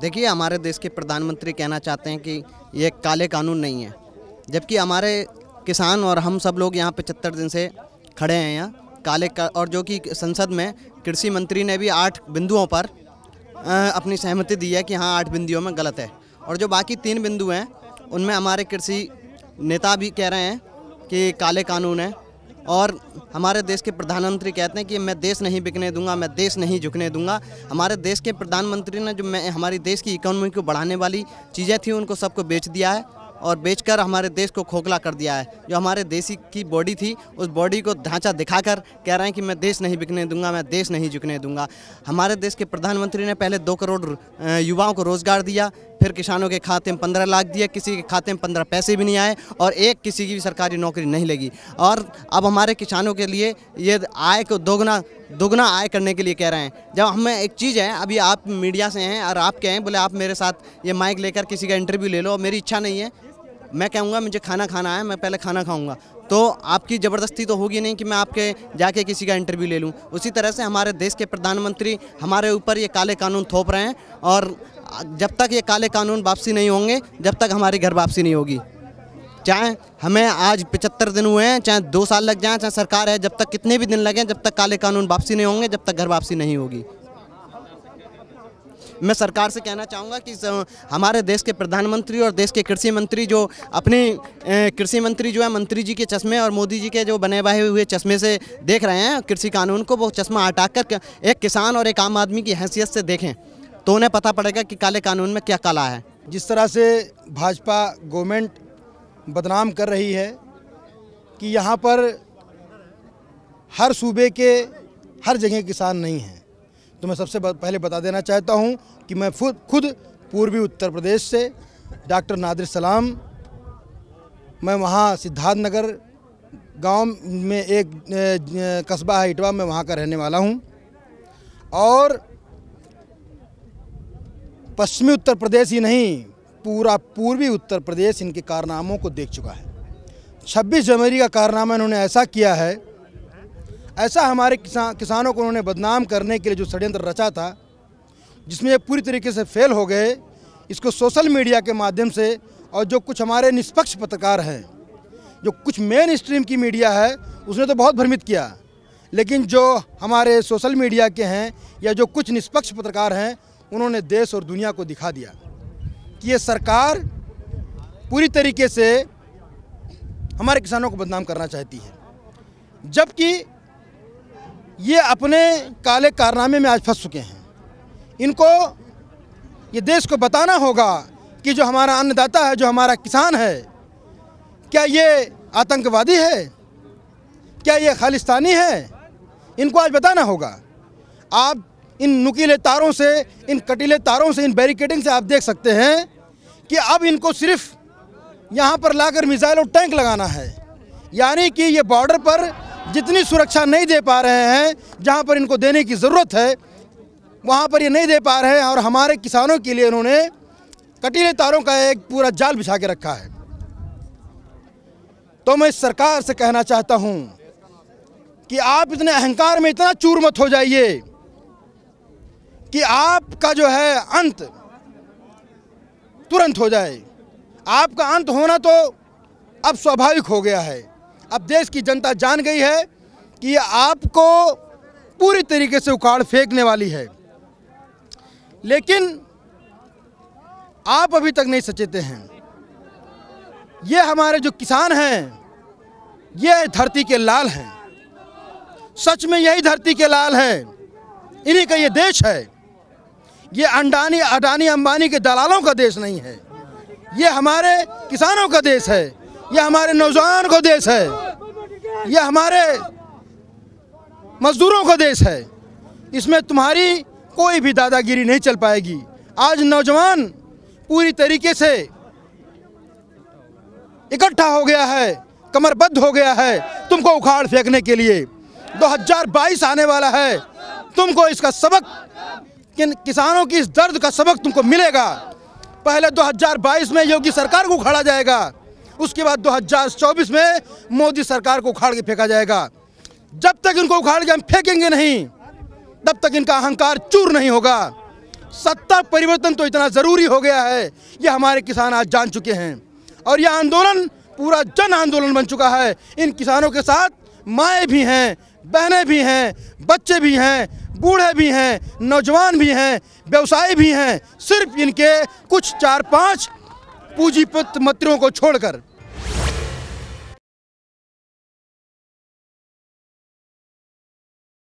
देखिए हमारे देश के प्रधानमंत्री कहना चाहते हैं कि ये काले कानून नहीं है जबकि हमारे किसान और हम सब लोग यहाँ पचहत्तर दिन से खड़े हैं यहाँ काले का और जो कि संसद में कृषि मंत्री ने भी आठ बिंदुओं पर अपनी सहमति दी है कि हाँ आठ बिंदुओं में गलत है और जो बाकी तीन बिंदु हैं उनमें हमारे कृषि नेता भी कह रहे हैं कि काले कानून हैं और हमारे देश के प्रधानमंत्री कहते हैं कि मैं देश नहीं बिकने दूंगा मैं देश नहीं झुकने दूंगा हमारे देश के प्रधानमंत्री ने जो मैं हमारी देश की इकोनॉमी को बढ़ाने वाली चीज़ें थी उनको सबको बेच दिया है और बेचकर हमारे देश को खोखला कर दिया है जो हमारे देशी की बॉडी थी उस बॉडी को ढांचा दिखाकर कह रहे हैं कि मैं देश नहीं बिकने दूंगा मैं देश नहीं झुकने दूंगा हमारे देश के प्रधानमंत्री ने पहले दो करोड़ युवाओं को रोज़गार दिया फिर किसानों के खाते में पंद्रह लाख दिए किसी के खाते में पंद्रह पैसे भी नहीं आए और एक किसी की भी सरकारी नौकरी नहीं लगी और अब हमारे किसानों के लिए ये आय को दोगुना दोगुना आय करने के लिए कह रहे हैं जब हमें एक चीज़ है अभी आप मीडिया से हैं और आप कहें बोले आप मेरे साथ ये माइक लेकर किसी का इंटरव्यू ले लो मेरी इच्छा नहीं है मैं कहूँगा मुझे खाना खाना है मैं पहले खाना खाऊँगा तो आपकी ज़बरदस्ती तो होगी नहीं कि मैं आपके जाके किसी का इंटरव्यू ले लूँ उसी तरह से हमारे देश के प्रधानमंत्री हमारे ऊपर ये काले कानून थोप रहे हैं और जब तक ये काले कानून वापसी नहीं होंगे जब तक हमारी घर वापसी नहीं होगी चाहे हमें आज पचहत्तर दिन हुए हैं चाहे दो साल लग जाएँ चाहे सरकार है जब तक कितने भी दिन लगें जब तक काले कानून वापसी नहीं होंगे जब तक घर वापसी नहीं होगी मैं सरकार से कहना चाहूँगा कि हमारे देश के प्रधानमंत्री और देश के कृषि मंत्री जो अपने कृषि मंत्री जो है मंत्री जी के चश्मे और मोदी जी के जो बने बहे हुए चश्मे से देख रहे हैं कृषि कानून को वो चश्मा हटा कर एक किसान और एक आम आदमी की हैसियत से देखें तो उन्हें पता पड़ेगा कि काले कानून में क्या काला है जिस तरह से भाजपा गवर्नमेंट बदनाम कर रही है कि यहाँ पर हर सूबे के हर जगह किसान नहीं हैं तो मैं सबसे पहले बता देना चाहता हूँ कि मैं खुद खुद पूर्वी उत्तर प्रदेश से डॉक्टर नादिर सलाम मैं वहाँ सिद्धार्थ नगर गाँव में एक कस्बा है इटवा मैं वहाँ का रहने वाला हूँ और पश्चिमी उत्तर प्रदेश ही नहीं पूरा पूर्वी उत्तर प्रदेश इनके कारनामों को देख चुका है 26 जनवरी का कारनामा इन्होंने ऐसा किया है ऐसा हमारे किसान किसानों को उन्होंने बदनाम करने के लिए जो षड्यंत्र रचा था जिसमें ये पूरी तरीके से फेल हो गए इसको सोशल मीडिया के माध्यम से और जो कुछ हमारे निष्पक्ष पत्रकार हैं जो कुछ मेन स्ट्रीम की मीडिया है उसने तो बहुत भ्रमित किया लेकिन जो हमारे सोशल मीडिया के हैं या जो कुछ निष्पक्ष पत्रकार हैं उन्होंने देश और दुनिया को दिखा दिया कि ये सरकार पूरी तरीके से हमारे किसानों को बदनाम करना चाहती है जबकि ये अपने काले कारनामे में आज फंस चुके हैं इनको ये देश को बताना होगा कि जो हमारा अन्नदाता है जो हमारा किसान है क्या ये आतंकवादी है क्या ये खालिस्तानी है इनको आज बताना होगा आप इन नुकीले तारों से इन कटीले तारों से इन बैरिकेडिंग से आप देख सकते हैं कि अब इनको सिर्फ यहाँ पर लाकर मिज़ाइल और टैंक लगाना है यानी कि ये बॉर्डर पर जितनी सुरक्षा नहीं दे पा रहे हैं जहाँ पर इनको देने की ज़रूरत है वहाँ पर ये नहीं दे पा रहे हैं और हमारे किसानों के लिए उन्होंने कटीले तारों का एक पूरा जाल बिछा के रखा है तो मैं सरकार से कहना चाहता हूँ कि आप इतने अहंकार में इतना चूर मत हो जाइए कि आपका जो है अंत तुरंत हो जाए आपका अंत होना तो अब स्वाभाविक हो गया है अब देश की जनता जान गई है कि आपको पूरी तरीके से उखाड़ फेंकने वाली है लेकिन आप अभी तक नहीं सचेते हैं ये हमारे जो किसान हैं ये धरती के लाल हैं सच में यही धरती के लाल हैं इन्हीं का ये देश है ये अंडानी अडानी अंबानी के दलालों का देश नहीं है ये हमारे किसानों का देश है ये हमारे नौजवान का देश है ये हमारे मजदूरों का देश है इसमें तुम्हारी कोई भी दादागिरी नहीं चल पाएगी आज नौजवान पूरी तरीके से इकट्ठा हो गया है कमरबद्ध हो गया है तुमको उखाड़ फेंकने के लिए 2022 आने वाला है तुमको इसका सबक किन किसानों की इस दर्द का सबक तुमको मिलेगा पहले 2022 में योगी सरकार को उखाड़ा जाएगा उसके बाद 2024 में मोदी सरकार को उखाड़ के फेंका जाएगा जब तक इनको उखाड़ के हम फेंकेंगे नहीं तब तक इनका अहंकार चूर नहीं होगा सत्ता परिवर्तन तो इतना ज़रूरी हो गया है ये हमारे किसान आज जान चुके हैं और यह आंदोलन पूरा जन आंदोलन बन चुका है इन किसानों के साथ माएँ भी हैं बहने भी हैं बच्चे भी हैं बूढ़े भी हैं नौजवान भी हैं व्यवसायी भी हैं सिर्फ इनके कुछ चार पांच पूंजीपत मंत्रियों को छोड़कर